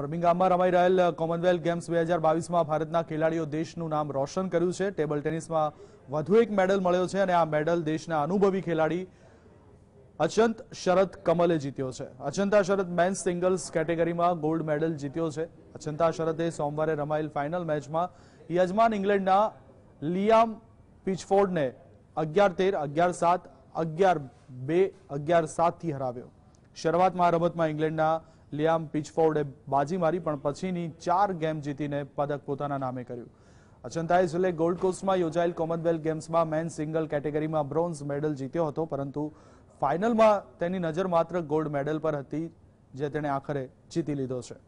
બર્મિંગહામમાં રમાઈ રહેલ Commonwealth games બે હજાર બાવીસમાં ભારતના ખેલાડીઓ દેશનું નામ રોશન કર્યું છે ટેબલ ટેનિસમાં વધુ એક મેડલ મળ્યો છે અને આ મેડલ દેશના અનુભવી ખેલાડી અચંત શરદ કમલે જીત્યો છે અચંતા શરદ મેન્સ સિંગલ્સ કેટેગરીમાં ગોલ્ડ મેડલ જીત્યો છે અચંતા શરદે સોમવારે રમાયેલ ફાઇનલ મેચમાં યજમાન ઇંગ્લેન્ડના લિયામ પિચફોર્ડને અગિયાર તેર અગિયાર સાત અગિયાર બે અગિયાર સાતથી હરાવ્યો શરૂઆતમાં રમતમાં ઇંગ્લેન્ડના લિયામ પિચફોર્ડે બાજી મારી પણ પછીની ચાર ગેમ જીતીને પદક પોતાના નામે કર્યું અચંતાએ છેલ્લે ગોલ્ડ કોસ્ટમાં યોજાયેલ કોમનવેલ્થ ગેમ્સમાં મેન સિંગલ કેટેગરીમાં બ્રોન્ઝ મેડલ જીત્યો હતો પરંતુ ફાઇનલમાં તેની નજર માત્ર ગોલ્ડ મેડલ પર હતી જે તેણે આખરે જીતી લીધો છે